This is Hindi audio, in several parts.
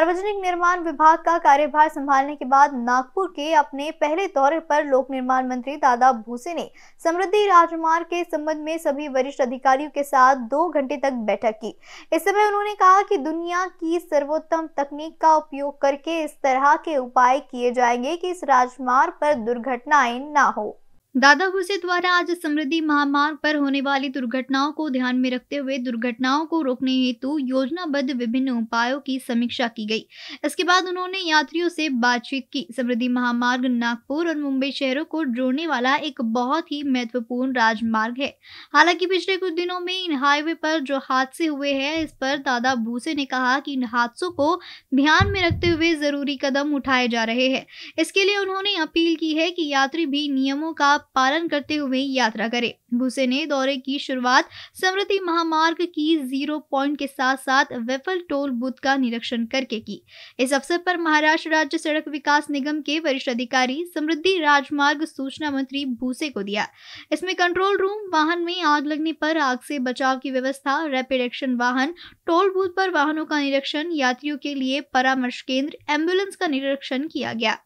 सार्वजनिक निर्माण विभाग का कार्यभार संभालने के बाद नागपुर के अपने पहले दौरे पर लोक निर्माण मंत्री दादा भूसे ने समृद्धि राजमार्ग के संबंध में सभी वरिष्ठ अधिकारियों के साथ दो घंटे तक बैठक की इस समय उन्होंने कहा कि दुनिया की सर्वोत्तम तकनीक का उपयोग करके इस तरह के उपाय किए जाएंगे कि इस राजमार्ग पर दुर्घटनाएं ना हो दादा भूसे द्वारा आज समृद्धि महामार्ग पर होने वाली दुर्घटनाओं को ध्यान में रखते हुए दुर्घटनाओं को रोकने हेतु योजनाबद्ध विभिन्न उपायों की समीक्षा की गई इसके बाद उन्होंने यात्रियों से बातचीत की समृद्धि महामार्ग नागपुर और मुंबई शहरों को जोड़ने वाला एक बहुत ही महत्वपूर्ण राजमार्ग है हालांकि पिछले कुछ दिनों में इन हाईवे पर जो हादसे हुए हैं इस पर दादा भूसे ने कहा कि इन हादसों को ध्यान में रखते हुए जरूरी कदम उठाए जा रहे हैं इसके लिए उन्होंने अपील की है कि यात्री भी नियमों का पालन करते हुए यात्रा करें भूसे ने दौरे की शुरुआत समृद्धि महामार्ग की जीरो पॉइंट के साथ साथ वेफल टोल बूथ का निरीक्षण करके की इस अवसर पर महाराष्ट्र राज्य सड़क विकास निगम के वरिष्ठ अधिकारी समृद्धि राजमार्ग सूचना मंत्री भूसे को दिया इसमें कंट्रोल रूम वाहन में आग लगने पर आग से बचाव की व्यवस्था रैपिड एक्शन वाहन टोल बूथ पर वाहनों का निरीक्षण यात्रियों के लिए परामर्श केंद्र एम्बुलेंस का निरीक्षण किया गया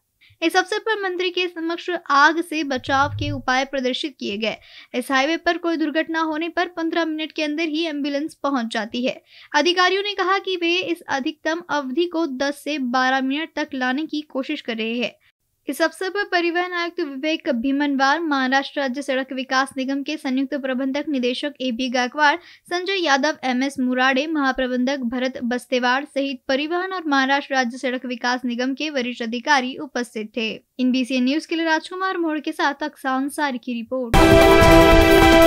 इस अवसर पर मंत्री के समक्ष आग से बचाव के उपाय प्रदर्शित किए गए इस हाईवे पर कोई दुर्घटना होने पर पंद्रह मिनट के अंदर ही एम्बुलेंस पहुंच जाती है अधिकारियों ने कहा कि वे इस अधिकतम अवधि को दस से बारह मिनट तक लाने की कोशिश कर रहे हैं इस अवसर पर परिवहन आयुक्त विवेक भीमनवार महाराष्ट्र राज्य सड़क विकास निगम के संयुक्त प्रबंधक निदेशक A B Gaikwad Sanjay Yadav M S Murade महाप्रबंधक भरत बस्तेवाड़ सहित परिवहन और महाराष्ट्र राज्य सड़क विकास निगम के वरिष्ठ अधिकारी उपस्थित थे इन बी न्यूज के लिए राजकुमार मोड़ के साथ अक्सा अंसारी की रिपोर्ट